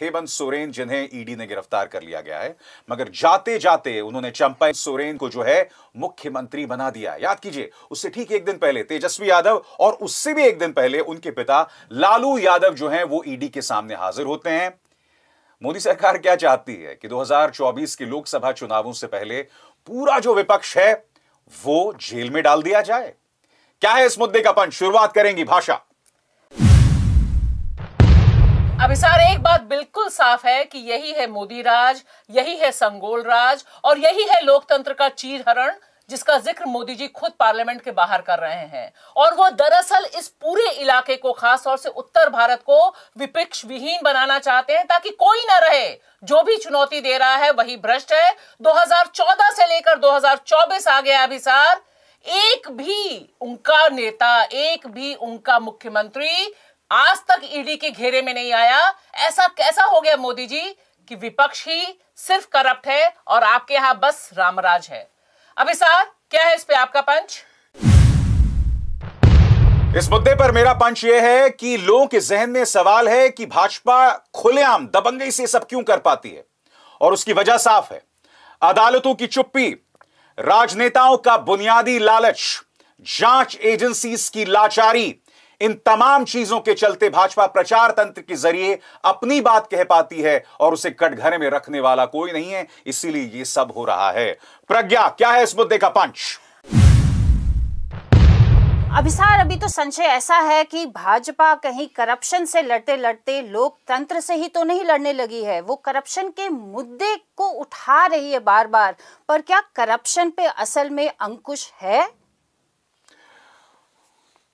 Theban Soren जिन्हें ED ने गिरफ्तार कर लिया गया है मगर जाते जाते उन्होंने चंपा सोरेन को जो है मुख्यमंत्री बना दिया याद कीजिए उससे ठीक एक दिन पहले तेजस्वी यादव और उससे भी एक दिन पहले उनके पिता लालू यादव जो है वो ईडी के सामने हाजिर होते हैं मोदी सरकार क्या चाहती है कि 2024 के लोकसभा चुनावों से पहले पूरा जो विपक्ष है वो जेल में डाल दिया जाए क्या है इस मुद्दे का पंच शुरुआत करेंगी भाषा अब इसार एक बात बिल्कुल साफ है कि यही है मोदी राज यही है संगोल राज और यही है लोकतंत्र का चीरहरण जिसका जिक्र मोदी जी खुद पार्लियामेंट के बाहर कर रहे हैं और वो दरअसल इस पूरे इलाके को खास तौर से उत्तर भारत को विपक्ष विहीन बनाना चाहते हैं ताकि कोई ना रहे जो भी चुनौती दे रहा है वही भ्रष्ट है 2014 से लेकर 2024 आ गया अभिसार एक भी उनका नेता एक भी उनका मुख्यमंत्री आज तक ईडी के घेरे में नहीं आया ऐसा कैसा हो गया मोदी जी कि विपक्ष ही सिर्फ करप्ट है और आपके यहां बस रामराज है अभी सर क्या है इस पे आपका पंच इस मुद्दे पर मेरा पंच यह है कि लोगों के जहन में सवाल है कि भाजपा खुलेआम दबंगे से सब क्यों कर पाती है और उसकी वजह साफ है अदालतों की चुप्पी राजनेताओं का बुनियादी लालच जांच एजेंसीज की लाचारी इन तमाम चीजों के चलते भाजपा प्रचार तंत्र के जरिए अपनी बात कह पाती है और उसे कटघरे में रखने वाला कोई नहीं है इसीलिए यह सब हो रहा है प्रज्ञा क्या है इस मुद्दे का पंच अभिसार अभी तो संशय ऐसा है कि भाजपा कहीं करप्शन से लड़ते लड़ते लोकतंत्र से ही तो नहीं लड़ने लगी है वो करप्शन के मुद्दे को उठा रही है बार बार पर क्या करप्शन पे असल में अंकुश है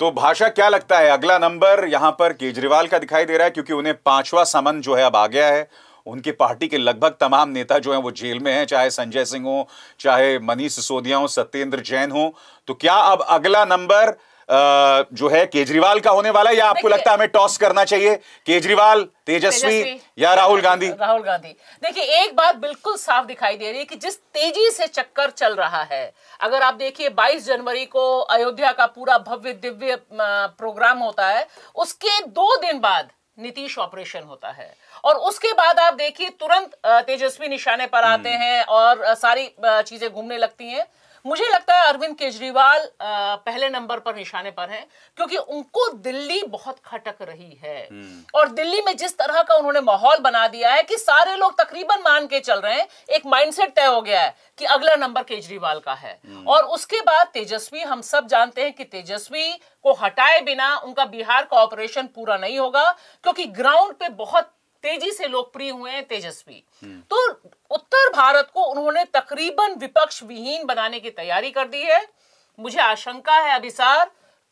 तो भाषा क्या लगता है अगला नंबर यहां पर केजरीवाल का दिखाई दे रहा है क्योंकि उन्हें पांचवा समन जो है अब आ गया है उनके पार्टी के लगभग तमाम नेता जो हैं वो जेल में हैं चाहे संजय सिंह हो चाहे मनीष सिसोदिया हो सत्येंद्र जैन हो तो क्या अब अगला नंबर जो है केजरीवाल का होने वाला है या आपको लगता है हमें टॉस करना चाहिए केजरीवाल तेजस्वी या राहुल गांधी राहुल गांधी देखिए एक बात बिल्कुल साफ दिखाई दे रही है कि जिस तेजी से चक्कर चल रहा है अगर आप देखिए 22 जनवरी को अयोध्या का पूरा भव्य दिव्य प्रोग्राम होता है उसके दो दिन बाद नीतीश ऑपरेशन होता है और उसके बाद आप देखिए तुरंत तेजस्वी निशाने पर आते हम्म। हैं और सारी चीजें घूमने लगती हैं मुझे लगता है अरविंद केजरीवाल पहले नंबर पर निशाने पर हैं क्योंकि उनको दिल्ली बहुत खटक रही है हम्म। और दिल्ली में जिस तरह का उन्होंने माहौल बना दिया है कि सारे लोग तकरीबन मान के चल रहे हैं एक माइंडसेट तय हो गया है कि अगला नंबर केजरीवाल का है हम्म। और उसके बाद तेजस्वी हम सब जानते हैं कि तेजस्वी को हटाए बिना उनका बिहार का ऑपरेशन पूरा नहीं होगा क्योंकि ग्राउंड पे बहुत तेजी से लोकप्रिय हुए हैं तेजस्वी तो उत्तर भारत को उन्होंने तकरीबन विपक्ष विहीन बनाने की तैयारी कर दी है मुझे आशंका है अभिसार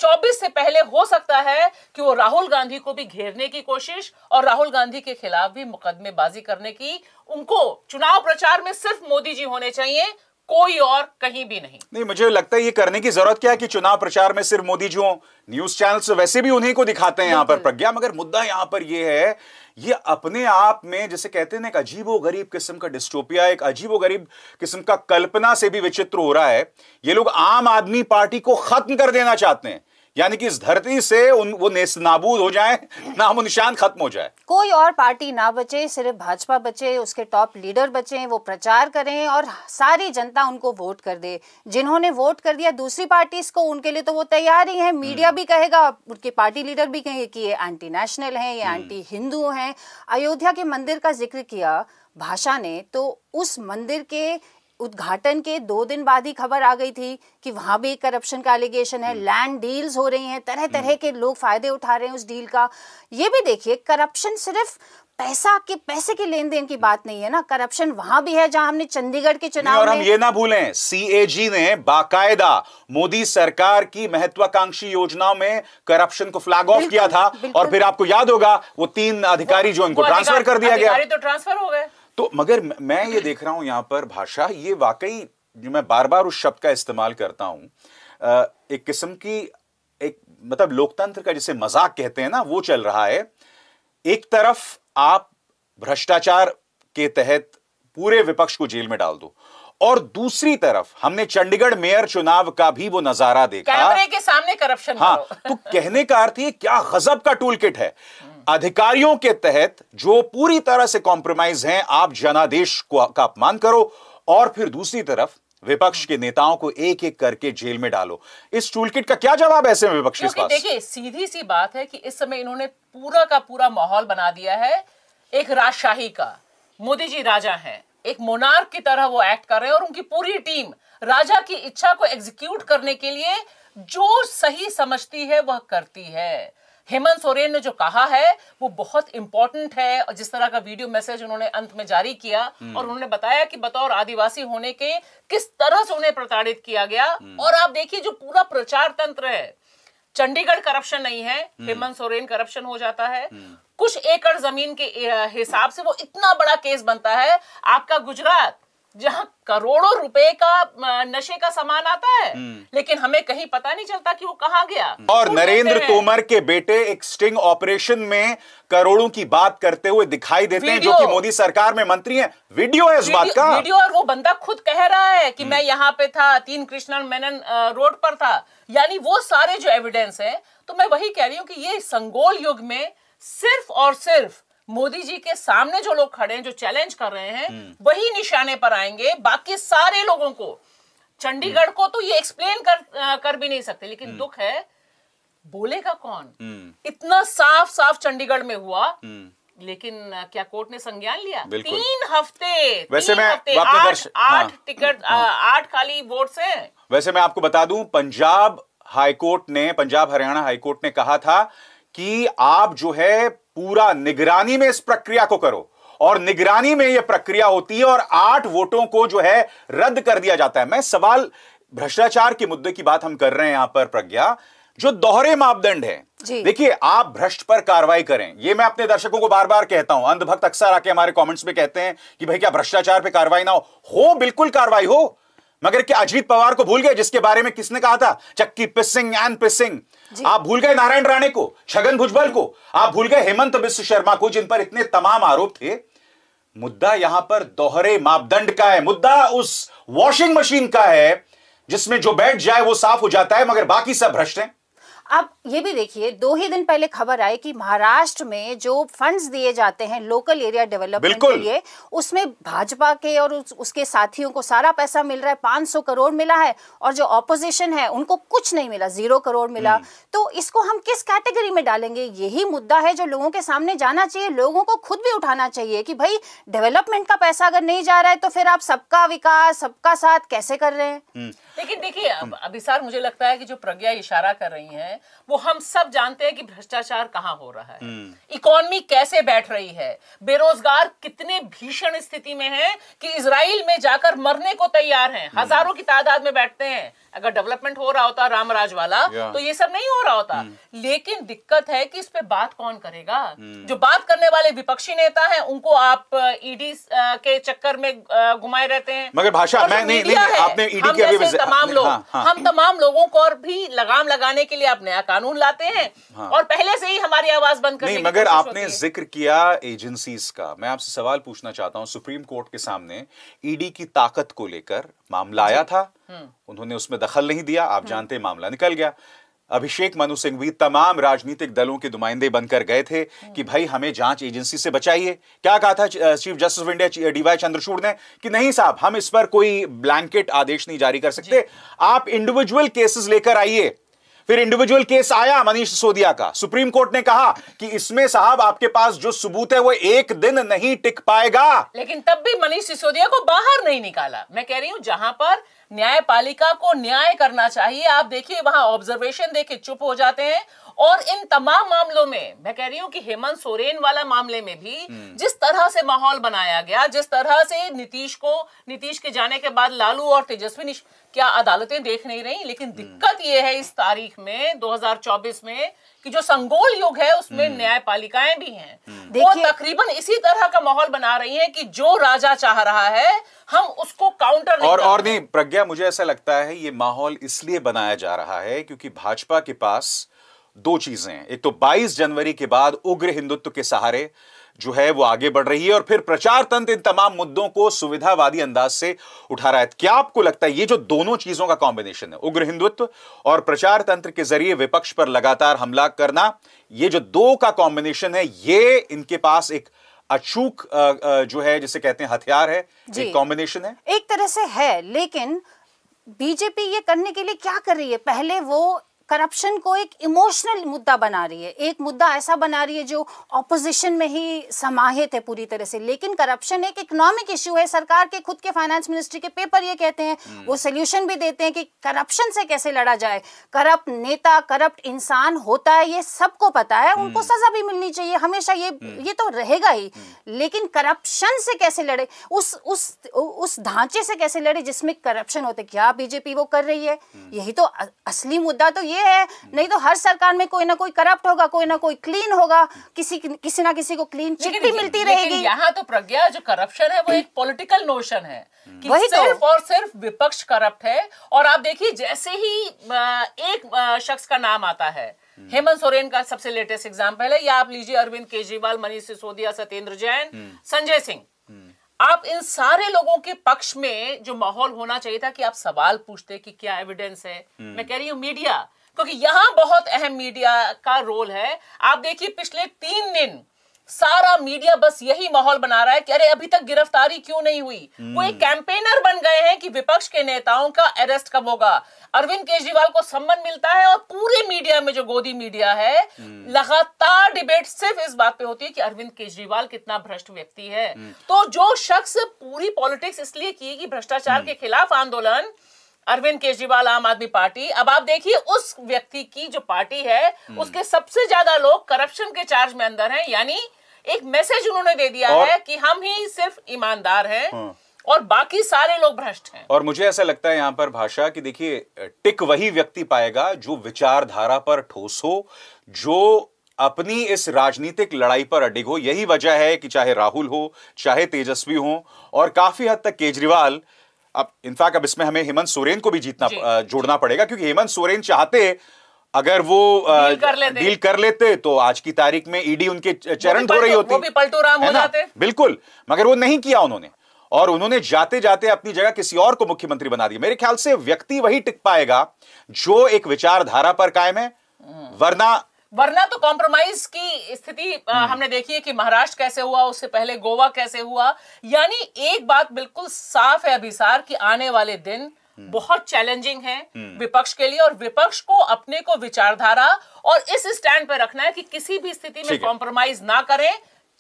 24 से पहले हो सकता है कि वो राहुल गांधी को भी घेरने की कोशिश और राहुल गांधी के खिलाफ भी मुकदमेबाजी करने की उनको चुनाव प्रचार में सिर्फ मोदी जी होने चाहिए कोई और कहीं भी नहीं नहीं मुझे लगता है ये करने की जरूरत क्या है कि चुनाव प्रचार में सिर्फ मोदी जी हो न्यूज चैनल्स वैसे भी उन्हीं को दिखाते हैं यहां पर प्रज्ञा मगर मुद्दा यहां पर यह है ये अपने आप में जैसे कहते हैं ना एक अजीबो गरीब किस्म का डिस्टोपिया एक अजीबो गरीब किस्म का कल्पना से भी विचित्र हो रहा है ये लोग आम आदमी पार्टी को खत्म कर देना चाहते हैं यानी कि इस धरती से उन वो नाबूद हो जाए नामो निशान खत्म हो जाए कोई और पार्टी ना बचे सिर्फ भाजपा बचे उसके टॉप लीडर बचे वो प्रचार करें और सारी जनता उनको वोट कर दे जिन्होंने वोट कर दिया दूसरी पार्टी को उनके लिए तो वो तैयार ही है मीडिया हम्म। भी कहेगा उनके पार्टी लीडर भी कहेंगे कि ये एंटी नेशनल है ये एंटी हिंदू है अयोध्या के मंदिर का जिक्र किया भाषा ने तो उस मंदिर के उद्घाटन के दो दिन बाद ही खबर आ गई थी कि वहां भी करप्शन का एलिगेशन है लैंड हम्म। डील्स हो रही हैं तरह तरह हम्म। के लोग फायदे उठा रहे हैं उस डील का ये भी देखिए करप्शन सिर्फ पैसा के पैसे के लेन देन की बात नहीं है ना करप्शन वहां भी है जहां हमने चंडीगढ़ के चुनाव और हम ये ना भूलें सीएजी ने बाकायदा मोदी सरकार की महत्वाकांक्षी योजनाओं में करप्शन को फ्लैग ऑफ किया था और फिर आपको याद होगा वो तीन अधिकारी वो, जो इनको ट्रांसफर कर दिया गया तो ट्रांसफर हो गए तो मगर मैं ये देख रहा हूं यहां पर भाषा ये वाकई जो मैं बार बार उस शब्द का इस्तेमाल करता हूं एक किस्म की एक मतलब लोकतंत्र का जिसे मजाक कहते हैं ना वो चल रहा है एक तरफ आप भ्रष्टाचार के तहत पूरे विपक्ष को जेल में डाल दो और दूसरी तरफ हमने चंडीगढ़ मेयर चुनाव का भी वो नजारा देखा कैमरे के सामने करप्शन हाँ तो कहने का अर्थ ये क्या गजब का टूल किट है हम्म। अधिकारियों के तहत जो पूरी तरह से कॉम्प्रोमाइज हैं आप जनादेश को का अपमान करो और फिर दूसरी तरफ विपक्ष के नेताओं को एक एक करके जेल में डालो इस टूलकिट का क्या जवाब ऐसे में विपक्ष देखिए सीधी सी बात है कि इस समय इन्होंने पूरा का पूरा माहौल बना दिया है एक राजशाही का मोदी जी राजा हैं एक मोनार्क की तरह वो एक्ट कर रहे हैं और उनकी पूरी टीम राजा की इच्छा को एग्जीक्यूट करने के लिए जो सही समझती है वह करती है हेमंत सोरेन ने जो कहा है वो बहुत इंपॉर्टेंट है और जिस तरह का वीडियो मैसेज उन्होंने अंत में जारी किया हम्म। और उन्होंने बताया कि बतौर आदिवासी होने के किस तरह से उन्हें प्रताड़ित किया गया हम्म। और आप देखिए जो पूरा प्रचार तंत्र है चंडीगढ़ करप्शन नहीं है हम्म। हेमंत सोरेन करप्शन हो जाता है कुछ एकड़ जमीन के हिसाब से वो इतना बड़ा केस बनता है आपका गुजरात जहाँ करोड़ों रुपए का नशे का सामान आता है हम्म। लेकिन हमें कहीं पता नहीं चलता कि वो कहाँ गया हम्म। और नरेंद्र तोमर के बेटे एक स्टिंग ऑपरेशन में करोड़ों की बात करते हुए दिखाई देते हैं जो कि मोदी सरकार में मंत्री हैं वीडियो है इस बात का वीडियो और वो बंदा खुद कह रहा है कि मैं हम्म। यहाँ पे था तीन कृष्णन मेनन रोड पर था यानी वो सारे जो एविडेंस है तो मैं वही कह रही हूँ कि ये संगोल युग में सिर्फ और सिर्फ मोदी जी के सामने जो लोग खड़े हैं जो चैलेंज कर रहे हैं हम्म। वही निशाने पर आएंगे बाकी सारे लोगों को चंडीगढ़ हम्म। को तो ये एक्सप्लेन कर कर भी नहीं सकते लेकिन हम्म। दुख है बोलेगा कौन इतना साफ साफ चंडीगढ़ में हुआ लेकिन क्या कोर्ट ने संज्ञान लिया तीन हफ्ते वैसे तीन मैं आठ, हाँ। आठ हाँ, टिकट हाँ, आठ खाली वोट से वैसे मैं आपको बता दूं पंजाब हाईकोर्ट ने पंजाब हरियाणा हाईकोर्ट ने कहा था कि आप जो है पूरा निगरानी में इस प्रक्रिया को करो और निगरानी में यह प्रक्रिया होती है और आठ वोटों को जो है रद्द कर दिया जाता है मैं सवाल भ्रष्टाचार के मुद्दे की बात हम कर रहे हैं यहां पर प्रज्ञा जो दोहरे मापदंड है देखिए आप भ्रष्ट पर कार्रवाई करें ये मैं अपने दर्शकों को बार बार कहता हूं अंधभक्त अक्सर आके हमारे कमेंट्स में कहते हैं कि भाई क्या भ्रष्टाचार पे कार्रवाई ना हो हो बिल्कुल कार्रवाई हो मगर क्या अजीत पवार को भूल गए जिसके बारे में किसने कहा था चक्की पिसिंग एंड पिसिंग आप भूल गए नारायण राणे को छगन भुजबल को आप भूल गए हेमंत बिश्व शर्मा को जिन पर इतने तमाम आरोप थे मुद्दा यहां पर दोहरे मापदंड का है मुद्दा उस वॉशिंग मशीन का है जिसमें जो बैठ जाए वो साफ हो जाता है मगर बाकी सब भ्रष्ट हैं अब ये भी देखिए दो ही दिन पहले खबर आई कि महाराष्ट्र में जो फंड्स दिए जाते हैं लोकल एरिया डेवलपमेंट के लिए उसमें भाजपा के और उस, उसके साथियों को सारा पैसा मिल रहा है 500 करोड़ मिला है और जो ऑपोजिशन है उनको कुछ नहीं मिला जीरो करोड़ मिला हम्म। तो इसको हम किस कैटेगरी में डालेंगे यही मुद्दा है जो लोगों के सामने जाना चाहिए लोगों को खुद भी उठाना चाहिए कि भाई डेवलपमेंट का पैसा अगर नहीं जा रहा है तो फिर आप सबका विकास सबका साथ कैसे कर रहे हैं हम्म। लेकिन देखिए अब हम्म। अभिसार मुझे लगता है कि जो प्रज्ञा इशारा कर रही हैं वो हम सब जानते हैं कि भ्रष्टाचार कहाँ हो रहा है हम्म। इकोनॉमी कैसे बैठ रही है बेरोजगार कितने भीषण स्थिति में है कि इसराइल में जाकर मरने को तैयार है हम्म। हजारों की तादाद में बैठते हैं अगर डेवलपमेंट हो रहा होता रामराज वाला तो ये सब नहीं हो रहा होता लेकिन दिक्कत है कि इस पे बात कौन करेगा जो बात करने वाले विपक्षी नेता हैं उनको आप ईडी e के चक्कर में घुमाए रहते हैं मगर भाषा मैं नहीं, नहीं, नहीं आपने ईडी e के अभी तमाम हाँ, लोग हाँ। हम तमाम लोगों को और भी लगाम लगाने के लिए आप नया कानून लाते हैं हाँ। और पहले से ही हमारी आवाज बंद करने नहीं मगर आपने जिक्र किया एजेंसीज का मैं आपसे सवाल पूछना चाहता हूँ सुप्रीम कोर्ट के सामने ईडी e की ताकत को लेकर मामला आया था हम्म। उन्होंने उसमें दखल नहीं दिया आप हम्म। जानते मामला निकल गया अभिषेक मनु सिंघवी तमाम राजनीतिक दलों के नुमाइंदे बनकर गए थे हम्म। कि भाई हमें जांच एजेंसी से बचाइए क्या कहा था chief justice of India D Y Chandrachud ने कि नहीं साहब हम इस पर कोई ब्लैंकेट आदेश नहीं जारी कर सकते आप इंडिविजुअल केसेस लेकर आइए फिर इंडिविजुअल केस आया मनीष सिसोदिया का सुप्रीम कोर्ट ने कहा कि इसमें साहब आपके पास जो सबूत है वो एक दिन नहीं टिक पाएगा लेकिन तब भी मनीष सिसोदिया को बाहर नहीं निकाला मैं कह रही हूं जहां पर न्यायपालिका को न्याय करना चाहिए आप देखिए वहां ऑब्जर्वेशन देखे चुप हो जाते हैं और इन तमाम मामलों में मैं कह रही हूं कि हेमंत सोरेन वाला मामले में भी हम्म। जिस तरह से माहौल बनाया गया जिस तरह से नीतीश को नीतीश के जाने के बाद लालू और तेजस्वी क्या अदालतें देख नहीं रही लेकिन हम्म। दिक्कत यह है इस तारीख में 2024 में कि जो संगोल युग है उसमें हम्म। न्यायपालिकाएं भी हैं वो तकरीबन इसी तरह का माहौल बना रही है कि जो राजा चाह रहा है हम उसको काउंटर और और नहीं प्रज्ञा मुझे ऐसा लगता है ये माहौल इसलिए बनाया जा रहा है क्योंकि भाजपा के पास दो चीजें एक तो 22 जनवरी के बाद उग्र हिंदुत्व के सहारे जो है वो आगे बढ़ रही है और फिर प्रचार तंत्र इन तमाम मुद्दों को सुविधावादी अंदाज से उठा रहा है क्या आपको लगता है ये जो दोनों चीजों का कॉम्बिनेशन है उग्र हिंदुत्व और प्रचार तंत्र के जरिए विपक्ष पर लगातार हमला करना ये जो दो का कॉम्बिनेशन है ये इनके पास एक अचूक जो है जिसे कहते हैं हथियार है एक कॉम्बिनेशन है एक तरह से है लेकिन बीजेपी ये करने के लिए क्या कर रही है पहले वो करप्शन को एक इमोशनल मुद्दा बना रही है एक मुद्दा ऐसा बना रही है जो ऑपोजिशन में ही समाहित है पूरी तरह से लेकिन करप्शन एक इकोनॉमिक इश्यू है सरकार के खुद के फाइनेंस मिनिस्ट्री के पेपर ये कहते हैं हम्म। वो सोल्यूशन भी देते हैं कि करप्शन से कैसे लड़ा जाए करप्ट नेता करप्ट इंसान होता है ये सबको पता है उनको हम्म। सजा भी मिलनी चाहिए हमेशा ये हम्म। ये तो रहेगा ही लेकिन करप्शन से कैसे लड़े उस उस उस ढांचे से कैसे लड़े जिसमें करप्शन होते क्या बीजेपी वो कर रही है यही तो असली मुद्दा तो ये है नहीं तो हर सरकार में कोई ना कोई करप्ट होगा कोई ना कोई क्लीन होगा किसी किसी ना किसी को क्लीन चिट्ठी मिलती रहेगी यहाँ तो प्रज्ञा जो करप्शन है वो एक पॉलिटिकल नोशन है कि वही तो। सिर्फ तो। और सिर्फ विपक्ष करप्ट है और आप देखिए जैसे ही एक शख्स का नाम आता है हेमंत सोरेन का सबसे लेटेस्ट एग्जाम्पल है या आप लीजिए अरविंद केजरीवाल मनीष सिसोदिया सत्येंद्र जैन हम्म। संजय सिंह आप इन सारे लोगों के पक्ष में जो माहौल होना चाहिए था कि आप सवाल पूछते कि क्या एविडेंस है हम्म। मैं कह रही हूं मीडिया क्योंकि यहां बहुत अहम मीडिया का रोल है आप देखिए पिछले तीन दिन सारा मीडिया बस यही माहौल बना रहा है कि अरे अभी तक गिरफ्तारी क्यों नहीं हुई वो एक कैंपेनर हम्म। बन गए हैं कि विपक्ष के नेताओं का अरेस्ट कब होगा अरविंद केजरीवाल को सम्मान मिलता है और पूरे मीडिया में जो गोदी मीडिया है हम्म। लगातार डिबेट सिर्फ इस बात पे होती है कि अरविंद केजरीवाल कितना भ्रष्ट व्यक्ति है हम्म। तो जो शख्स पूरी पॉलिटिक्स इसलिए की कि भ्रष्टाचार के खिलाफ आंदोलन अरविंद केजरीवाल आम आदमी पार्टी अब आप देखिए उस व्यक्ति की जो पार्टी है हम्म। उसके सबसे ज्यादा लोग करप्शन के चार्ज में अंदर हैं यानी एक मैसेज उन्होंने दे दिया है कि हम ही सिर्फ ईमानदार हैं हाँ। और बाकी सारे लोग भ्रष्ट हैं और मुझे ऐसा लगता है यहाँ पर भाषा कि देखिए टिक वही व्यक्ति पाएगा जो विचारधारा पर ठोस हो जो अपनी इस राजनीतिक लड़ाई पर अडिग हो यही वजह है कि चाहे राहुल हो चाहे तेजस्वी हो और काफी हद तक केजरीवाल अब इनफैक्ट अब इसमें हमें हेमंत सोरेन को भी जीतना जोड़ना पड़ेगा क्योंकि हेमंत सोरेन चाहते अगर वो डील कर, लेते। कर लेते तो आज की तारीख में ईडी e उनके चरण धो रही होती वो भी राम हो जाते बिल्कुल मगर वो नहीं किया उन्होंने और उन्होंने जाते जाते अपनी जगह किसी और को मुख्यमंत्री बना दिया मेरे ख्याल से व्यक्ति वही टिक पाएगा जो एक विचारधारा पर कायम है हम्म। वरना वरना तो कॉम्प्रोमाइज की स्थिति हम्म। हमने देखी है कि महाराष्ट्र कैसे हुआ उससे पहले गोवा कैसे हुआ यानी एक बात बिल्कुल साफ है अभिसार कि आने वाले दिन हम्म। बहुत चैलेंजिंग है हम्म। विपक्ष के लिए और विपक्ष को अपने को विचारधारा और इस स्टैंड पर रखना है कि किसी भी स्थिति में कॉम्प्रोमाइज ना करें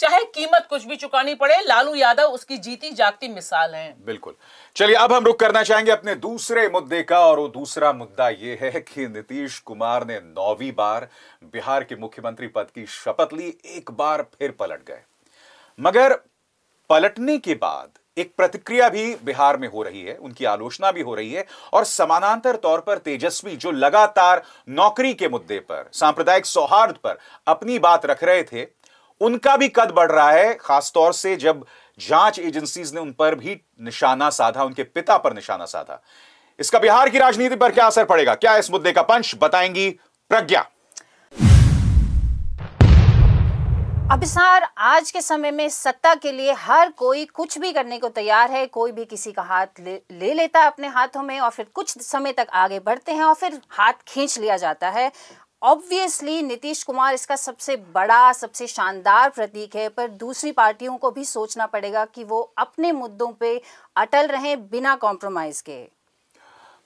चाहे कीमत कुछ भी चुकानी पड़े लालू यादव उसकी जीती जागती मिसाल है बिल्कुल चलिए अब हम रुक करना चाहेंगे अपने दूसरे मुद्दे का और वो दूसरा मुद्दा ये है कि नीतीश कुमार ने नौवीं बार बिहार के मुख्यमंत्री पद की शपथ ली एक बार फिर पलट गए मगर पलटने के बाद एक प्रतिक्रिया भी बिहार में हो रही है उनकी आलोचना भी हो रही है और समानांतर तौर पर तेजस्वी जो लगातार नौकरी के मुद्दे पर सांप्रदायिक सौहार्द पर अपनी बात रख रहे थे उनका भी कद बढ़ रहा है खासतौर से जब जांच एजेंसीज ने उन पर भी निशाना साधा उनके पिता पर निशाना साधा इसका बिहार की राजनीति पर क्या असर पड़ेगा क्या इस मुद्दे का पंच बताएंगी प्रज्ञा अभिसार आज के समय में सत्ता के लिए हर कोई कुछ भी करने को तैयार है कोई भी किसी का हाथ ले, ले लेता है अपने हाथों में और फिर कुछ समय तक आगे बढ़ते हैं और फिर हाथ खींच लिया जाता है ऑब्वियसली नीतीश कुमार इसका सबसे बड़ा सबसे शानदार प्रतीक है पर दूसरी पार्टियों को भी सोचना पड़ेगा कि वो अपने मुद्दों पे अटल रहें बिना कॉम्प्रोमाइज के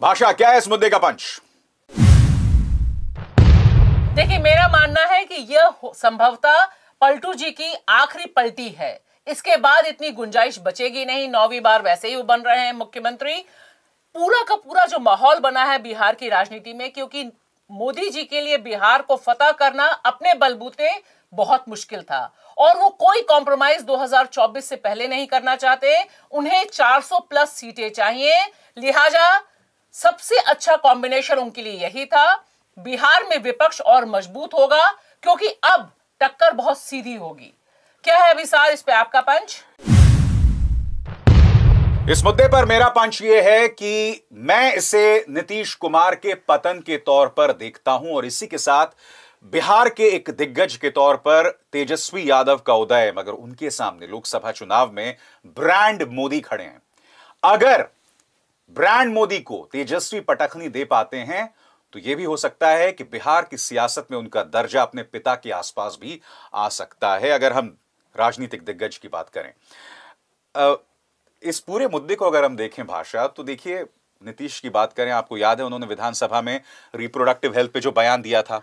भाषा क्या है इस मुद्दे का पंच देखिए मेरा मानना है कि यह संभवतः पलटू जी की आखिरी पलटी है इसके बाद इतनी गुंजाइश बचेगी नहीं नौवीं बार वैसे ही वो बन रहे हैं मुख्यमंत्री पूरा का पूरा जो माहौल बना है बिहार की राजनीति में क्योंकि मोदी जी के लिए बिहार को फतह करना अपने बलबूते बहुत मुश्किल था और वो कोई कॉम्प्रोमाइज 2024 से पहले नहीं करना चाहते उन्हें 400 प्लस सीटें चाहिए लिहाजा सबसे अच्छा कॉम्बिनेशन उनके लिए यही था बिहार में विपक्ष और मजबूत होगा क्योंकि अब टक्कर बहुत सीधी होगी क्या है अभी इस पे आपका पंच इस मुद्दे पर मेरा पंच ये है कि मैं इसे नीतीश कुमार के पतन के तौर पर देखता हूं और इसी के साथ बिहार के एक दिग्गज के तौर पर तेजस्वी यादव का उदय मगर उनके सामने लोकसभा चुनाव में ब्रांड मोदी खड़े हैं अगर ब्रांड मोदी को तेजस्वी पटखनी दे पाते हैं तो यह भी हो सकता है कि बिहार की सियासत में उनका दर्जा अपने पिता के आसपास भी आ सकता है अगर हम राजनीतिक दिग्गज की बात करें इस पूरे मुद्दे को अगर हम देखें भाषा तो देखिए नीतीश की बात करें आपको याद है उन्होंने विधानसभा में रिप्रोडक्टिव हेल्थ पे जो बयान दिया था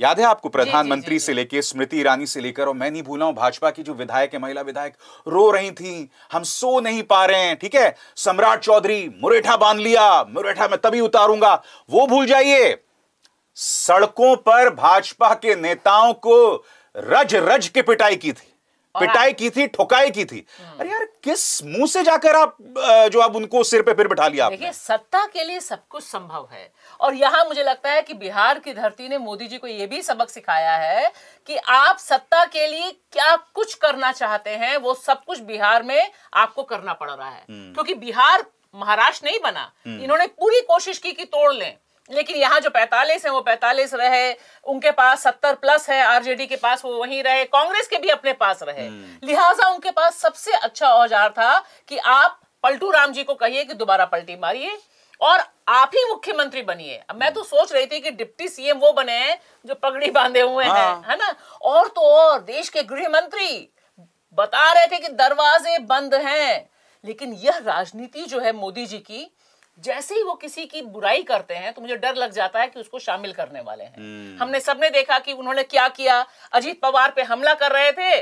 याद है आपको प्रधानमंत्री से लेकर स्मृति ईरानी से लेकर और मैं नहीं भूला हूं भाजपा की जो विधायक है महिला विधायक रो रही थी हम सो नहीं पा रहे हैं ठीक है सम्राट चौधरी मुरेठा बांध लिया मुरेठा में तभी उतारूंगा वो भूल जाइए सड़कों पर भाजपा के नेताओं को रज रज के पिटाई की थी पिटाई की थी ठोकाई की थी हम्म। अरे यार किस मुंह से जाकर आप जो आप उनको सिर पे फिर बिठा लिया देखिए सत्ता के लिए सब कुछ संभव है और यहाँ मुझे लगता है कि बिहार की धरती ने मोदी जी को यह भी सबक सिखाया है कि आप सत्ता के लिए क्या कुछ करना चाहते हैं वो सब कुछ बिहार में आपको करना पड़ रहा है हम्म। क्योंकि बिहार महाराष्ट्र नहीं बना हम्म। इन्होंने पूरी कोशिश की कि तोड़ लें लेकिन यहाँ जो 45 है वो 45 रहे उनके पास 70 प्लस है आरजेडी के पास वो वहीं रहे कांग्रेस के भी अपने पास रहे हम्म। लिहाजा उनके पास सबसे अच्छा औजार था कि आप पलटू राम जी को कहिए कि दोबारा पलटी मारिए और आप ही मुख्यमंत्री बनिए अब मैं तो हम्म। सोच रही थी कि डिप्टी सीएम वो बने हैं जो पगड़ी बांधे हुए हाँ। हैं है ना और तो और देश के गृह मंत्री बता रहे थे कि दरवाजे बंद हैं लेकिन यह राजनीति जो है मोदी जी की जैसे ही वो किसी की बुराई करते हैं तो मुझे डर लग जाता है कि उसको शामिल करने वाले हैं हम्म। हमने सबने देखा कि उन्होंने क्या किया अजीत पवार पे हमला कर रहे थे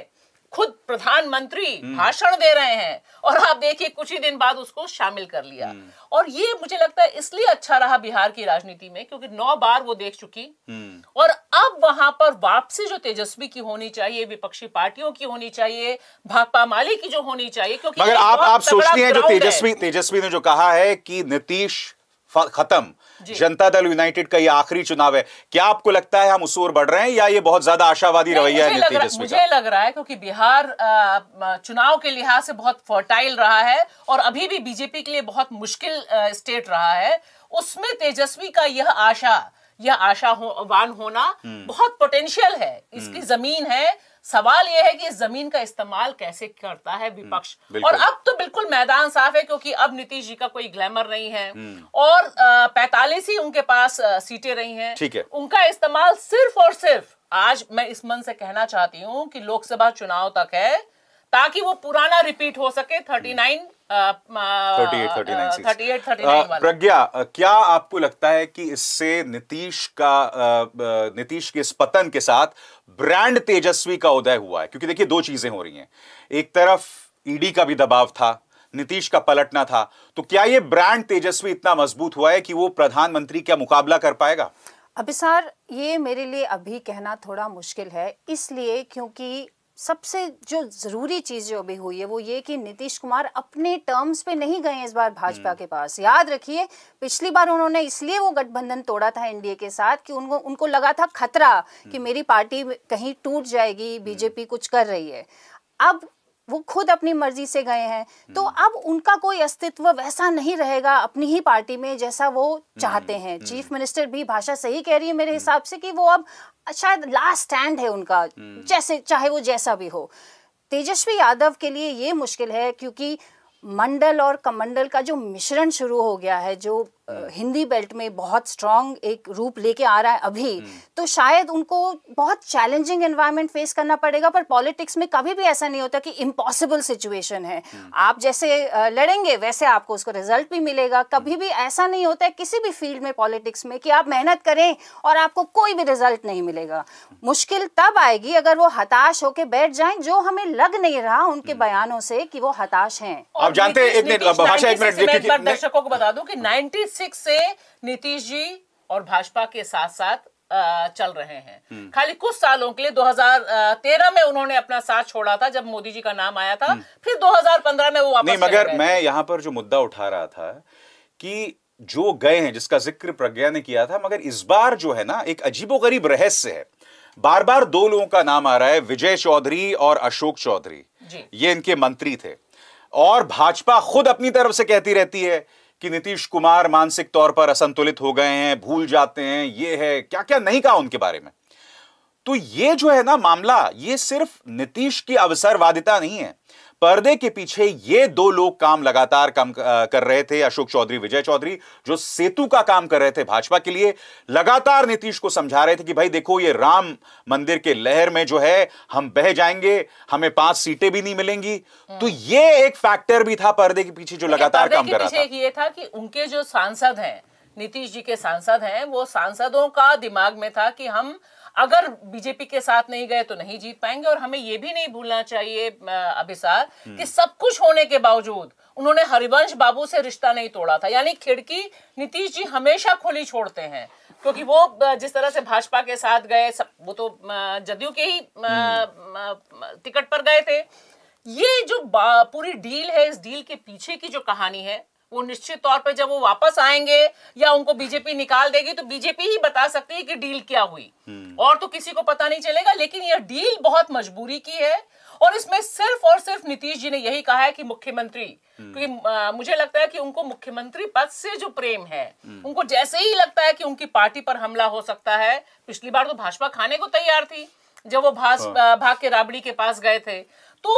खुद प्रधानमंत्री हम्म। भाषण दे रहे हैं और आप देखिए कुछ ही दिन बाद उसको शामिल कर लिया हम्म। और ये मुझे लगता है इसलिए अच्छा रहा बिहार की राजनीति में क्योंकि नौ बार वो देख चुकी हम्म। और अब वहां पर वापसी जो तेजस्वी की होनी चाहिए विपक्षी पार्टियों की होनी चाहिए भाकपा माली की जो होनी चाहिए क्योंकि मगर आप आप सोचती हैं जो तेजस्वी तेजस्वी ने जो कहा है कि नीतीश खत्म जनता दल यूनाइटेड का ये आखिरी चुनाव है क्या आपको लगता है हम उस ओर बढ़ रहे हैं या ये बहुत ज्यादा आशावादी रवैया है लग रहा, मुझे लग रहा है क्योंकि बिहार चुनाव के लिहाज से बहुत फर्टाइल रहा है और अभी भी बीजेपी के लिए बहुत मुश्किल स्टेट रहा है उसमें तेजस्वी का यह आशा यह आशावान हो, होना हम्म। बहुत पोटेंशियल है इसकी हम्म। जमीन है सवाल यह है कि इस जमीन का इस्तेमाल कैसे करता है हम्म, विपक्ष और अब तो बिल्कुल मैदान साफ है क्योंकि अब नीतीश जी का कोई ग्लैमर नहीं है हम्म। और पैतालीस ही उनके पास सीटें रही हैं ठीक है उनका इस्तेमाल सिर्फ और सिर्फ आज मैं इस मन से कहना चाहती हूँ कि लोकसभा चुनाव तक है ताकि वो पुराना रिपीट हो सके थर्टी नाइन प्रज्ञा क्या आपको लगता है कि इससे नीतीश का नीतीश के इस पतन के साथ ब्रांड तेजस्वी का उदय हुआ है क्योंकि देखिए दो चीजें हो रही हैं एक तरफ ईडी का भी दबाव था नीतीश का पलटना था तो क्या ये ब्रांड तेजस्वी इतना मजबूत हुआ है कि वो प्रधानमंत्री का मुकाबला कर पाएगा अभी सर ये मेरे लिए अभी कहना थोड़ा मुश्किल है इसलिए क्योंकि सबसे जो जरूरी चीज जो अभी हुई है वो ये कि नीतीश कुमार अपने टर्म्स पे नहीं गए इस बार भाजपा हम्म। के पास याद रखिए पिछली बार उन्होंने इसलिए वो गठबंधन तोड़ा था एनडीए के साथ कि उनको उनको लगा था खतरा कि हम्म। मेरी पार्टी कहीं टूट जाएगी हम्म। बीजेपी कुछ कर रही है अब वो खुद अपनी मर्जी से गए हैं तो हम्म। अब उनका कोई अस्तित्व वैसा नहीं रहेगा अपनी ही पार्टी में जैसा वो हम्म, चाहते हैं हम्म। चीफ मिनिस्टर भी भाषा सही कह रही है मेरे हिसाब से कि वो अब शायद लास्ट स्टैंड है उनका जैसे चाहे वो जैसा भी हो तेजस्वी यादव के लिए ये मुश्किल है क्योंकि मंडल और कमंडल का जो मिश्रण शुरू हो गया है जो हिंदी बेल्ट में बहुत स्ट्रांग एक रूप लेके आ रहा है अभी हम्म। तो शायद उनको बहुत चैलेंजिंग एनवायरनमेंट फेस करना पड़ेगा पर पॉलिटिक्स में कभी भी ऐसा नहीं होता कि इम्पॉसिबल सिचुएशन है हम्म। आप जैसे लड़ेंगे वैसे आपको उसका रिजल्ट भी मिलेगा कभी भी ऐसा नहीं होता है किसी भी फील्ड में पॉलिटिक्स में कि आप मेहनत करें और आपको कोई भी रिजल्ट नहीं मिलेगा मुश्किल तब आएगी अगर वो हताश होकर बैठ जाए जो हमें लग नहीं रहा उनके हम्म। बयानों से कि वो हताश हैं आप जानते हैं एक मिनट दर्शकों को बता दूं कि 96 बेसिक से नीतीश जी और भाजपा के साथ साथ चल रहे हैं हम्म। खाली कुछ सालों के लिए 2013 में उन्होंने अपना साथ छोड़ा था जब मोदी जी का नाम आया था हम्म। फिर 2015 में वो वापस नहीं मगर मैं यहां पर जो मुद्दा उठा रहा था कि जो गए हैं जिसका जिक्र प्रज्ञा ने किया था मगर इस बार जो है ना एक अजीबोगरीब रहस्य है बार बार दो लोगों का नाम आ रहा है विजय चौधरी और अशोक चौधरी ये इनके मंत्री थे और भाजपा खुद अपनी तरफ से कहती रहती है कि नीतीश कुमार मानसिक तौर पर असंतुलित हो गए हैं भूल जाते हैं ये है क्या क्या नहीं कहा उनके बारे में तो ये जो है ना मामला ये सिर्फ नीतीश की अवसरवादिता नहीं है पर्दे के पीछे ये दो लोग काम लगातार काम कर रहे थे अशोक चौधरी विजय चौधरी जो सेतु का काम कर रहे थे भाजपा के लिए लगातार नीतीश को समझा रहे थे कि भाई देखो ये राम मंदिर के लहर में जो है हम बह जाएंगे हमें पांच सीटें भी नहीं मिलेंगी हम्म। तो ये एक फैक्टर भी था पर्दे के पीछे जो लगातार काम कर रहा था ये था कि उनके जो सांसद हैं नीतीश जी के सांसद हैं वो सांसदों का दिमाग में था कि हम अगर बीजेपी के साथ नहीं गए तो नहीं जीत पाएंगे और हमें यह भी नहीं भूलना चाहिए अभिसार हम्म। कि सब कुछ होने के बावजूद उन्होंने हरिवंश बाबू से रिश्ता नहीं तोड़ा था यानी खिड़की नीतीश जी हमेशा खुली छोड़ते हैं क्योंकि वो जिस तरह से भाजपा के साथ गए सब वो तो जदयू के ही हम्म। टिकट पर गए थे ये जो पूरी डील है इस डील के पीछे की जो कहानी है वो निश्चित तौर पर जब वो वापस आएंगे या उनको बीजेपी निकाल देगी तो बीजेपी ही बता सकती है कि डील क्या हुई हम्म। और तो किसी को पता नहीं चलेगा लेकिन यह डील बहुत मजबूरी की है और इसमें सिर्फ और सिर्फ नीतीश जी ने यही कहा है कि मुख्यमंत्री हम्म। क्योंकि मुझे लगता है कि उनको मुख्यमंत्री पद से जो प्रेम है हम्म। उनको जैसे ही लगता है कि उनकी पार्टी पर हमला हो सकता है पिछली बार तो भाजपा खाने को तैयार थी जब वो हाँ। भाग के राबड़ी के पास गए थे तो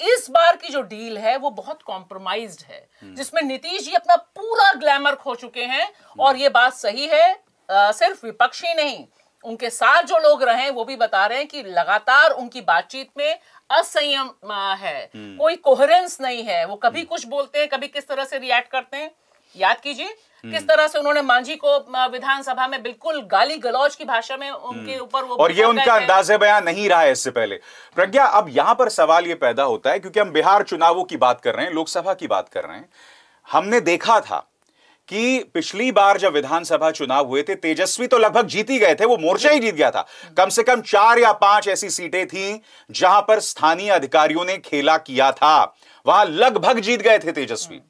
इस बार की जो डील है वो बहुत कॉम्प्रोमाइज्ड है जिसमें नीतीश जी अपना पूरा ग्लैमर खो चुके हैं और ये बात सही है आ, सिर्फ ही नहीं उनके साथ जो लोग रहे वो भी बता रहे हैं कि लगातार उनकी बातचीत में असंयम है हम्म। कोई कोहरेंस नहीं है वो कभी हम्म। कुछ बोलते हैं कभी किस तरह से रिएक्ट करते हैं याद कीजिए किस तरह से उन्होंने मांझी को विधानसभा में बिल्कुल गाली गलौज की भाषा में उनके हम्म। ऊपर वो और ये उनका अंदाजे बयान नहीं रहा है इससे पहले प्रज्ञा अब यहां पर सवाल ये पैदा होता है क्योंकि हम बिहार चुनावों की बात कर रहे हैं लोकसभा की बात कर रहे हैं हमने देखा था कि पिछली बार जब विधानसभा चुनाव हुए थे तेजस्वी तो लगभग जीत ही गए थे वो मोर्चा ही जीत गया था कम से कम चार या पांच ऐसी सीटें थी जहां पर स्थानीय अधिकारियों ने खेला किया था वहां लगभग जीत गए थे तेजस्वी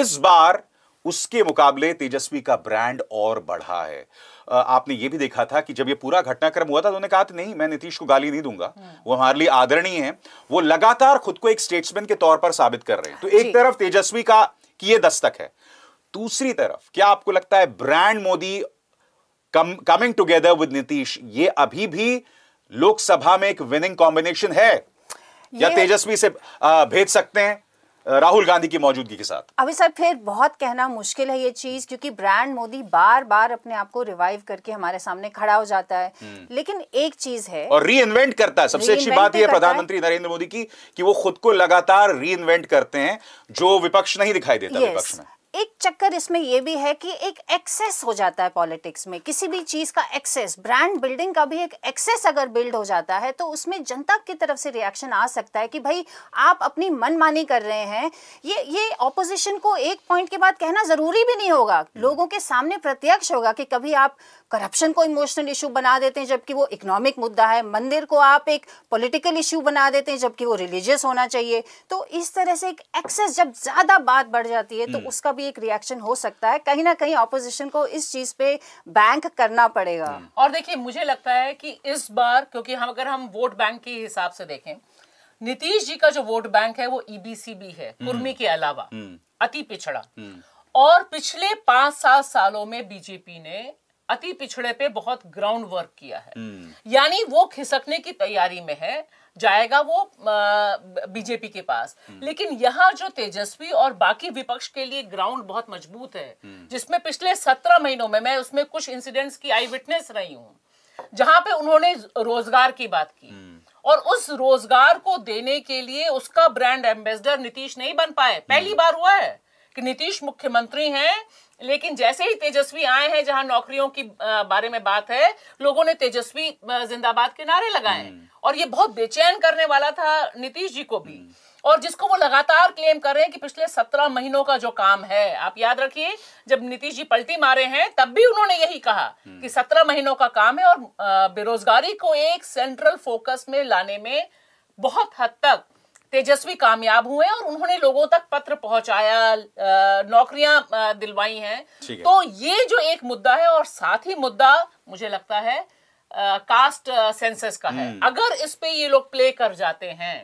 इस बार उसके मुकाबले तेजस्वी का ब्रांड और बढ़ा है आपने ये भी देखा था कि जब ये पूरा घटनाक्रम हुआ था तो उन्होंने कहा नहीं मैं नीतीश को गाली नहीं दूंगा हम्म। वो हमारे लिए आदरणीय है वो लगातार खुद को एक स्टेट्समैन के तौर पर साबित कर रहे हैं तो एक तरफ तेजस्वी का ये दस्तक है दूसरी तरफ क्या आपको लगता है brand Modi coming together with Nitish ये अभी भी लोकसभा में एक विनिंग कॉम्बिनेशन है या तेजस्वी से भेज सकते हैं राहुल गांधी की मौजूदगी के साथ अभी सर फिर बहुत कहना मुश्किल है ये चीज क्योंकि ब्रांड मोदी बार बार अपने आप को रिवाइव करके हमारे सामने खड़ा हो जाता है हम्म। लेकिन एक चीज है और इन्वेंट करता है सबसे अच्छी बात यह प्रधानमंत्री नरेंद्र मोदी की कि वो खुद को लगातार इन्वेंट करते हैं जो विपक्ष नहीं दिखाई देता विपक्ष में एक चक्कर इसमें यह भी है कि एक एक्सेस हो जाता है पॉलिटिक्स में किसी भी चीज़ का एक्सेस ब्रांड बिल्डिंग का भी एक एक्सेस अगर बिल्ड हो जाता है तो उसमें जनता की तरफ से रिएक्शन आ सकता है कि भाई आप अपनी मनमानी कर रहे हैं ये ये ऑपोजिशन को एक पॉइंट के बाद कहना ज़रूरी भी नहीं होगा हम्म। लोगों के सामने प्रत्यक्ष होगा कि कभी आप करप्शन को इमोशनल इशू बना देते हैं जबकि वो इकोनॉमिक मुद्दा है मंदिर को आप एक पॉलिटिकल इशू बना देते हैं जबकि वो रिलीजियस होना चाहिए तो इस तरह से एक एक्सेस जब ज़्यादा बात बढ़ जाती है तो हम्म। उसका भी एक रिएक्शन हो सकता है कहीं ना कहीं ऑपोजिशन को इस चीज पे बैंक करना पड़ेगा हम्म। और देखिए मुझे लगता है कि इस बार क्योंकि हम अगर हम वोट बैंक के हिसाब से देखें नीतीश जी का जो वोट बैंक है वो ईबीसी e भी है हम्म। कुर्मी के अलावा हम्म। अति पिछड़ा और पिछले पांच सात सालों में बीजेपी ने अति पिछड़े पे बहुत ग्राउंड वर्क किया है यानी वो खिसकने की तैयारी में है जाएगा वो बीजेपी के पास हम्म। लेकिन यहाँ जो तेजस्वी और बाकी विपक्ष के लिए ग्राउंड बहुत मजबूत है हम्म। जिसमें पिछले सत्रह महीनों में मैं उसमें कुछ इंसिडेंट्स की आई विटनेस रही हूँ जहां पे उन्होंने रोजगार की बात की हम्म। और उस रोजगार को देने के लिए उसका ब्रांड एम्बेसडर नीतीश नहीं बन पाए पहली बार हुआ है कि नीतीश मुख्यमंत्री हैं लेकिन जैसे ही तेजस्वी आए हैं जहां नौकरियों की बारे में बात है लोगों ने तेजस्वी जिंदाबाद के नारे लगाए हम्म। और ये बहुत बेचैन करने वाला था नीतीश जी को भी हम्म। और जिसको वो लगातार क्लेम कर रहे हैं कि पिछले सत्रह महीनों का जो काम है आप याद रखिए जब नीतीश जी पलटी मारे हैं तब भी उन्होंने यही कहा हम्म। कि सत्रह महीनों का काम है और बेरोजगारी को एक सेंट्रल फोकस में लाने में बहुत हद तक तेजस्वी कामयाब हुए और उन्होंने लोगों तक पत्र पहुंचाया नौकरियां दिलवाई हैं तो ये जो एक मुद्दा है और साथ ही मुद्दा मुझे लगता है कास्ट सेंसस का है हम्म। अगर इस पे ये लोग प्ले कर जाते हैं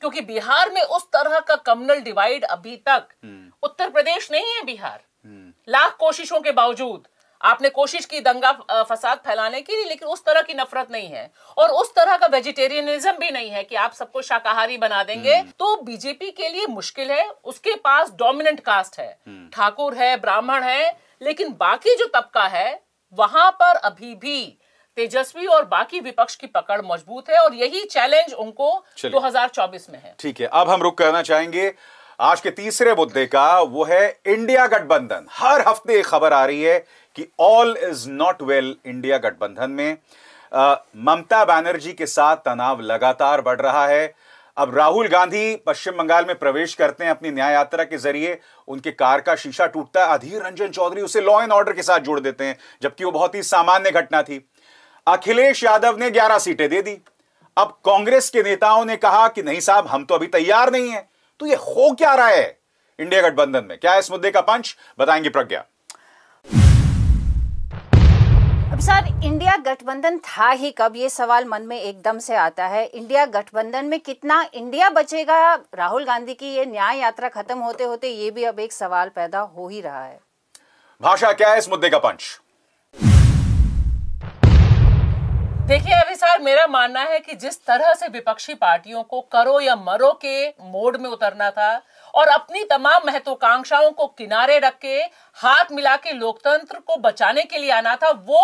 क्योंकि बिहार में उस तरह का कम्युनल डिवाइड अभी तक हम्म। उत्तर प्रदेश नहीं है बिहार हम्म। लाख कोशिशों के बावजूद आपने कोशिश की दंगा फसाद फैलाने की लेकिन उस तरह की नफरत नहीं है और उस तरह का वेजिटेरियनिज्म भी नहीं है कि आप सबको शाकाहारी बना देंगे हम्म। तो बीजेपी के लिए मुश्किल है उसके पास डोमिनेंट कास्ट है हम्म। ठाकुर है ब्राह्मण है लेकिन बाकी जो तबका है वहां पर अभी भी तेजस्वी और बाकी विपक्ष की पकड़ मजबूत है और यही चैलेंज उनको दो में है ठीक है अब हम रुक करना चाहेंगे आज के तीसरे मुद्दे का वो है इंडिया गठबंधन हर हफ्ते खबर आ रही है कि all is not well India गठबंधन में ममता बनर्जी के साथ तनाव लगातार बढ़ रहा है अब राहुल गांधी पश्चिम बंगाल में प्रवेश करते हैं अपनी न्याय यात्रा के जरिए उनके कार का शीशा टूटता है अधीर रंजन चौधरी उसे लॉ एंड ऑर्डर के साथ जोड़ देते हैं जबकि वो बहुत ही सामान्य घटना थी अखिलेश यादव ने 11 सीटें दे दी अब कांग्रेस के नेताओं ने कहा कि नहीं साहब हम तो अभी तैयार नहीं है तो ये हो क्या रहा है इंडिया गठबंधन में क्या है इस मुद्दे का पंच बताएंगे प्रज्ञा अब सर इंडिया गठबंधन था ही कब ये सवाल मन में एकदम से आता है इंडिया गठबंधन में कितना इंडिया बचेगा राहुल गांधी की ये न्याय यात्रा खत्म होते होते ये भी अब एक सवाल पैदा हो ही रहा है भाषा क्या है इस मुद्दे का पंच देखिए अभिसार मेरा मानना है कि जिस तरह से विपक्षी पार्टियों को करो या मरो के मोड में उतरना था और अपनी तमाम महत्वाकांक्षाओं को किनारे रख के हाथ मिला के लोकतंत्र को बचाने के लिए आना था वो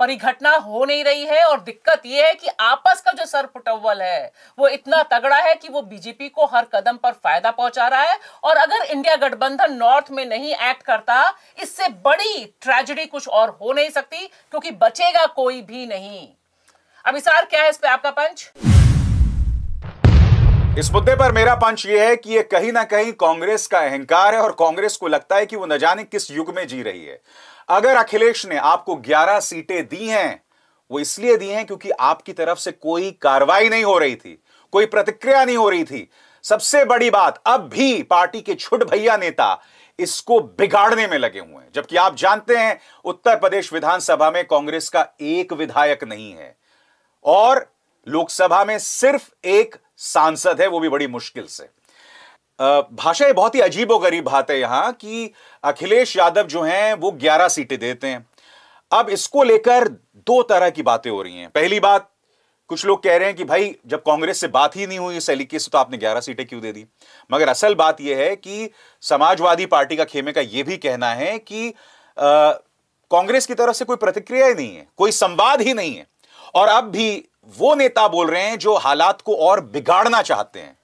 परिघटना हो नहीं रही है और दिक्कत यह है कि आपस का जो सरपुटवल है वो इतना तगड़ा है कि वो बीजेपी को हर कदम पर फायदा पहुंचा रहा है और अगर इंडिया गठबंधन नॉर्थ में नहीं एक्ट करता इससे बड़ी ट्रेजिडी कुछ और हो नहीं सकती क्योंकि बचेगा कोई भी नहीं अभिसार क्या है इस पे आपका पंच इस मुद्दे पर मेरा पंच यह है कि यह कहीं ना कहीं कांग्रेस का अहंकार है और कांग्रेस को लगता है कि वो न जाने किस युग में जी रही है अगर अखिलेश ने आपको 11 सीटें दी हैं वो इसलिए दी हैं क्योंकि आपकी तरफ से कोई कार्रवाई नहीं हो रही थी कोई प्रतिक्रिया नहीं हो रही थी सबसे बड़ी बात अब भी पार्टी के छुट भैया नेता इसको बिगाड़ने में लगे हुए हैं जबकि आप जानते हैं उत्तर प्रदेश विधानसभा में कांग्रेस का एक विधायक नहीं है और लोकसभा में सिर्फ एक सांसद है वो भी बड़ी मुश्किल से भाषा बहुत ही गरीब बात है यहां कि अखिलेश यादव जो हैं वो 11 सीटें देते हैं अब इसको लेकर दो तरह की बातें हो रही हैं पहली बात कुछ लोग कह रहे हैं कि भाई जब कांग्रेस से बात ही नहीं हुई इस तरीके से तो आपने 11 सीटें क्यों दे दी मगर असल बात यह है कि समाजवादी पार्टी का खेमे का यह भी कहना है कि कांग्रेस की तरफ से कोई प्रतिक्रिया ही नहीं है कोई संवाद ही नहीं है और अब भी वो नेता बोल रहे हैं जो हालात को और बिगाड़ना चाहते हैं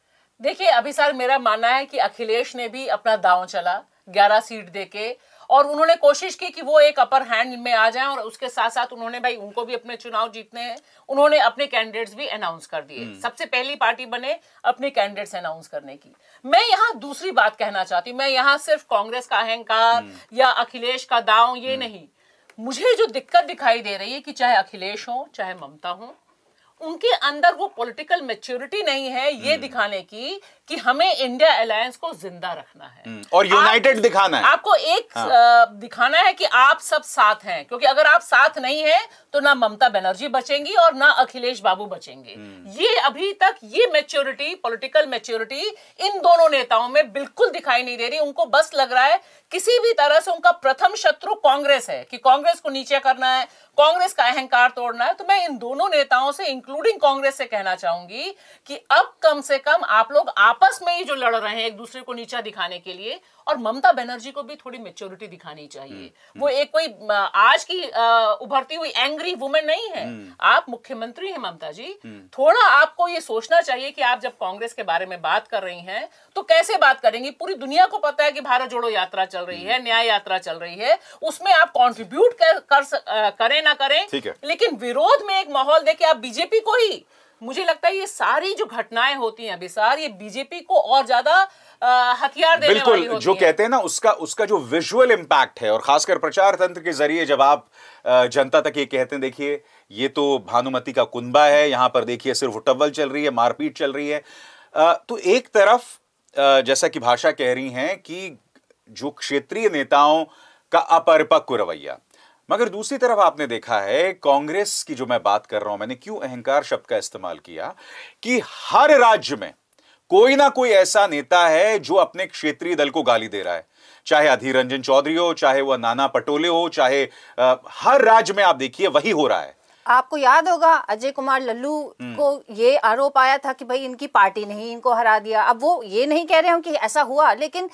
देखिए अभी सर मेरा मानना है कि अखिलेश ने भी अपना दांव चला ग्यारह सीट देके और उन्होंने कोशिश की कि वो एक अपर हैंड में आ जाएं और उसके साथ साथ उन्होंने भाई उनको भी अपने चुनाव जीतने हैं उन्होंने अपने कैंडिडेट्स भी अनाउंस कर दिए हम्म। सबसे पहली पार्टी बने अपने कैंडिडेट्स अनाउंस करने की मैं यहाँ दूसरी बात कहना चाहती हूँ मैं यहाँ सिर्फ कांग्रेस का अहंकार हम्म। या अखिलेश का दाव ये हम्म। नहीं मुझे जो दिक्कत दिखाई दे रही है कि चाहे अखिलेश हो चाहे ममता हो उनके अंदर वो पॉलिटिकल मेच्योरिटी नहीं है ये हम्म। दिखाने की कि हमें इंडिया अलायंस को जिंदा रखना है हम्म, और यूनाइटेड दिखाना है आपको एक हाँ। दिखाना है कि आप सब साथ हैं क्योंकि अगर आप साथ नहीं हैं तो ना ममता बनर्जी बचेंगी और ना अखिलेश बाबू बचेंगे हम्म। ये अभी तक ये मेच्योरिटी पॉलिटिकल मेच्योरिटी इन दोनों नेताओं में बिल्कुल दिखाई नहीं दे रही उनको बस लग रहा है किसी भी तरह से उनका प्रथम शत्रु कांग्रेस है कि कांग्रेस को नीचे करना है कांग्रेस का अहंकार तोड़ना है तो मैं इन दोनों नेताओं से इंक्लूड इंक्लूडिंग कांग्रेस से कहना चाहूंगी कि अब कम से कम आप लोग आपस में ही जो लड़ रहे हैं एक दूसरे को नीचा दिखाने के लिए और ममता बनर्जी को भी थोड़ी मेच्योरिटी दिखानी चाहिए हम्म, वो हम्म। एक कोई आज की उभरती हुई एंग्री वुमेन नहीं है हम्म। आप मुख्यमंत्री हैं ममता जी थोड़ा आपको ये सोचना चाहिए कि आप जब कांग्रेस के बारे में बात कर रही हैं तो कैसे बात करेंगी पूरी दुनिया को पता है कि भारत जोड़ो यात्रा चल रही है न्याय यात्रा चल रही है उसमें आप कॉन्ट्रीब्यूट कर, कर, करें ना करें लेकिन विरोध में एक माहौल देके आप बीजेपी को ही मुझे लगता है ये सारी जो घटनाएं होती हैं अभिसार ये बीजेपी को और ज्यादा हथियार देने बिल्कुल वाली होती जो है। कहते हैं ना उसका उसका जो विजुअल इम्पैक्ट है और खासकर प्रचार तंत्र के जरिए जब आप जनता तक ये कहते हैं देखिए ये तो भानुमति का कुंबा है यहां पर देखिए सिर्फ उटव्वल चल रही है मारपीट चल रही है तो एक तरफ जैसा कि भाषा कह रही है कि जो क्षेत्रीय नेताओं का अपरिपक्व रवैया मगर दूसरी तरफ आपने देखा है कांग्रेस की जो मैं बात कर रहा हूं मैंने क्यों अहंकार शब्द का इस्तेमाल किया कि हर राज्य में कोई ना कोई ऐसा नेता है जो अपने क्षेत्रीय दल को गाली दे रहा है चाहे अधीर रंजन चौधरी हो चाहे वह नाना पटोले हो चाहे आ, हर राज्य में आप देखिए वही हो रहा है आपको याद होगा अजय कुमार लल्लू हम्म। को ये आरोप आया था कि भाई इनकी पार्टी नहीं इनको हरा दिया अब वो ये नहीं कह रहे हो कि ऐसा हुआ लेकिन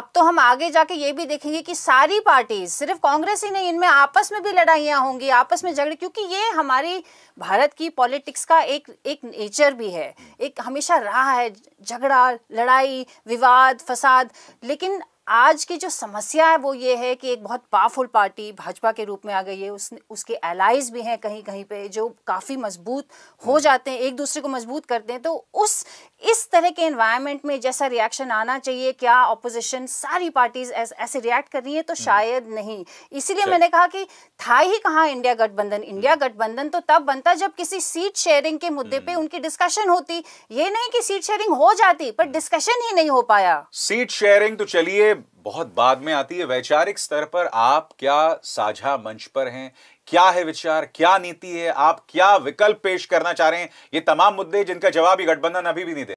अब तो हम आगे जाके ये भी देखेंगे कि सारी पार्टी सिर्फ कांग्रेस ही नहीं इनमें आपस में भी लड़ाइयाँ होंगी आपस में झगड़े क्योंकि ये हमारी भारत की पॉलिटिक्स का एक एक नेचर भी है एक हमेशा रहा है झगड़ा लड़ाई विवाद फसाद लेकिन आज की जो समस्या है वो ये है कि एक बहुत पावरफुल पार्टी भाजपा के रूप में आ गई है उस उसके एलाइज भी हैं कहीं कहीं पे जो काफ़ी मजबूत हो हम्म। जाते हैं एक दूसरे को मजबूत करते हैं तो उस इस तरह के एनवायरनमेंट में जैसा रिएक्शन आना चाहिए क्या ऑपोजिशन सारी पार्टीज ऐसे रिएक्ट कर रही है तो हम्म। शायद नहीं इसीलिए मैंने कहा कि था ही कहा इंडिया गठबंधन इंडिया गठबंधन तो तब बनता जब किसी सीट शेयरिंग के मुद्दे पे हम्म। उनकी डिस्कशन होती ये नहीं कि सीट शेयरिंग हो जाती पर डिस्कशन हम्म। ही नहीं हो पाया सीट शेयरिंग तो चलिए बहुत बाद में आती है वैचारिक स्तर पर आप क्या साझा मंच पर हैं क्या है विचार क्या नीति है आप क्या विकल्प पेश करना चाह रहे हैं ये तमाम मुद्दे जिनका जवाब ये गठबंधन अभी भी नहीं दे